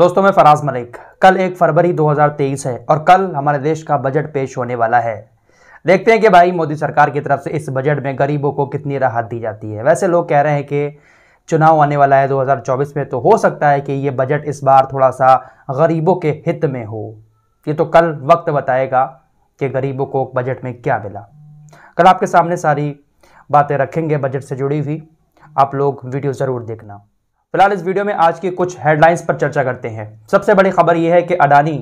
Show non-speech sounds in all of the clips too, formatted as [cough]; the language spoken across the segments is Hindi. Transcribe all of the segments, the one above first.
दोस्तों मैं फराज मलिक कल एक फरवरी 2023 है और कल हमारे देश का बजट पेश होने वाला है देखते हैं कि भाई मोदी सरकार की तरफ से इस बजट में गरीबों को कितनी राहत दी जाती है वैसे लोग कह रहे हैं कि चुनाव आने वाला है 2024 में तो हो सकता है कि ये बजट इस बार थोड़ा सा गरीबों के हित में हो ये तो कल वक्त बताएगा कि गरीबों को बजट में क्या मिला कल आपके सामने सारी बातें रखेंगे बजट से जुड़ी हुई आप लोग वीडियो ज़रूर देखना फिलहाल इस वीडियो में आज की कुछ हेडलाइंस पर चर्चा करते हैं सबसे बड़ी खबर यह है कि अडानी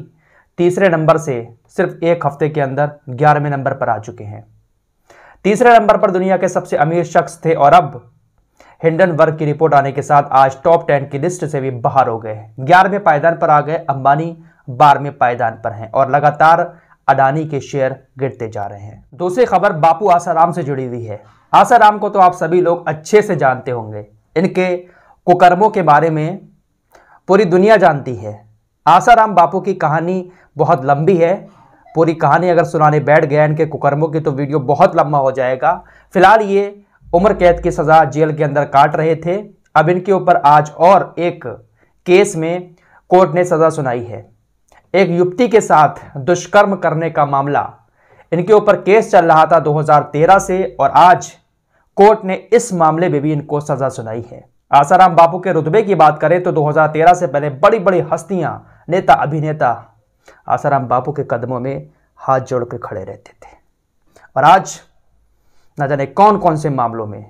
तीसरे नंबर से सिर्फ एक हफ्ते के अंदर ग्यारहवें नंबर पर आ चुके हैं तीसरे नंबर पर दुनिया के सबसे अमीर शख्स थे और अब हिंडन वर्ग की रिपोर्ट आने के साथ आज टॉप टेन की लिस्ट से भी बाहर हो गए हैं ग्यारहवें पायदान पर आ गए अंबानी बारहवें पायदान पर हैं और लगातार अडानी के शेयर गिरते जा रहे हैं दूसरी खबर बापू आसाराम से जुड़ी हुई है आसाराम को तो आप सभी लोग अच्छे से जानते होंगे इनके कुकर्मों के बारे में पूरी दुनिया जानती है आसाराम बापू की कहानी बहुत लंबी है पूरी कहानी अगर सुनाने बैठ गया इनके कुकर्मों की तो वीडियो बहुत लंबा हो जाएगा फिलहाल ये उम्र कैद की सज़ा जेल के अंदर काट रहे थे अब इनके ऊपर आज और एक केस में कोर्ट ने सज़ा सुनाई है एक युवती के साथ दुष्कर्म करने का मामला इनके ऊपर केस चल रहा था 2013 से और आज कोर्ट ने इस मामले में भी इनको सज़ा सुनाई है आसाराम बापू के रुतबे की बात करें तो 2013 से पहले बड़ी बड़ी हस्तियां नेता अभिनेता आसाराम बापू के कदमों में हाथ जोड़कर खड़े रहते थे और आज न जाने कौन कौन से मामलों में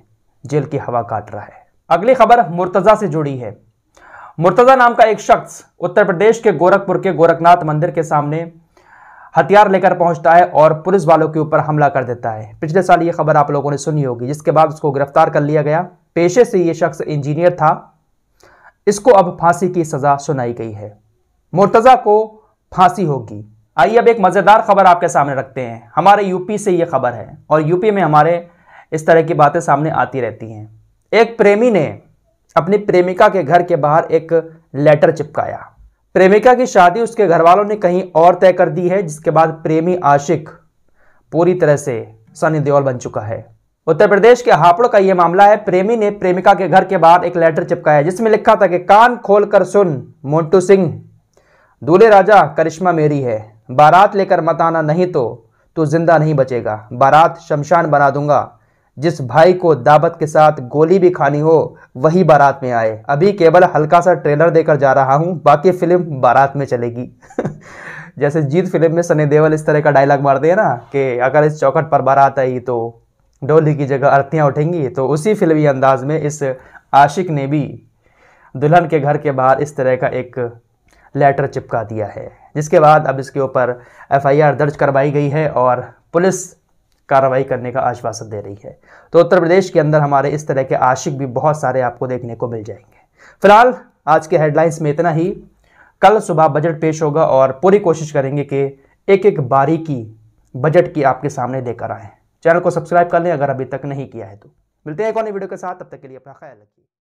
जेल की हवा काट रहा है अगली खबर मुर्तजा से जुड़ी है मुर्तजा नाम का एक शख्स उत्तर प्रदेश के गोरखपुर के गोरखनाथ मंदिर के सामने हथियार लेकर पहुंचता है और पुलिस वालों के ऊपर हमला कर देता है पिछले साल ये खबर आप लोगों ने सुनी होगी जिसके बाद उसको गिरफ्तार कर लिया गया पेशे से ये शख्स इंजीनियर था इसको अब फांसी की सजा सुनाई गई है मुर्तजा को फांसी होगी आइए अब एक मज़ेदार खबर आपके सामने रखते हैं हमारे यूपी से ये खबर है और यूपी में हमारे इस तरह की बातें सामने आती रहती हैं एक प्रेमी ने अपनी प्रेमिका के घर के बाहर एक लेटर चिपकाया प्रेमिका की शादी उसके घर वालों ने कहीं और तय कर दी है जिसके बाद प्रेमी आशिक पूरी तरह से सनी देओल बन चुका है उत्तर प्रदेश के हापड़ का यह मामला है प्रेमी ने प्रेमिका के घर के बाहर एक लेटर चिपकाया जिसमें लिखा था कि कान खोल कर सुन मोन्टू सिंह दूल्हे राजा करिश्मा मेरी है बारात लेकर मत आना नहीं तो तू जिंदा नहीं बचेगा बारात शमशान बना दूंगा जिस भाई को दावत के साथ गोली भी खानी हो वही बारात में आए अभी केवल हल्का सा ट्रेलर देकर जा रहा हूँ बाकी फिल्म बारात में चलेगी [laughs] जैसे जीत फिल्म में सनी देवल इस तरह का डायलॉग मार दिया ना कि अगर इस चौखट पर बारात आई तो डोली की जगह अर्थियाँ उठेंगी तो उसी फिल्मी अंदाज में इस आशिक ने भी दुल्हन के घर के बाहर इस तरह का एक लेटर चिपका दिया है जिसके बाद अब इसके ऊपर एफआईआर दर्ज करवाई गई है और पुलिस कार्रवाई करने का आश्वासन दे रही है तो उत्तर प्रदेश के अंदर हमारे इस तरह के आशिक भी बहुत सारे आपको देखने को मिल जाएंगे फिलहाल आज के हेडलाइंस में इतना ही कल सुबह बजट पेश होगा और पूरी कोशिश करेंगे कि एक एक बारीकी बजट की आपके सामने लेकर आएँ चैनल को सब्सक्राइब कर लें अगर अभी तक नहीं किया है तो मिलते हैं एक और वीडियो के साथ तब तक के लिए अपना ख्याल रखिए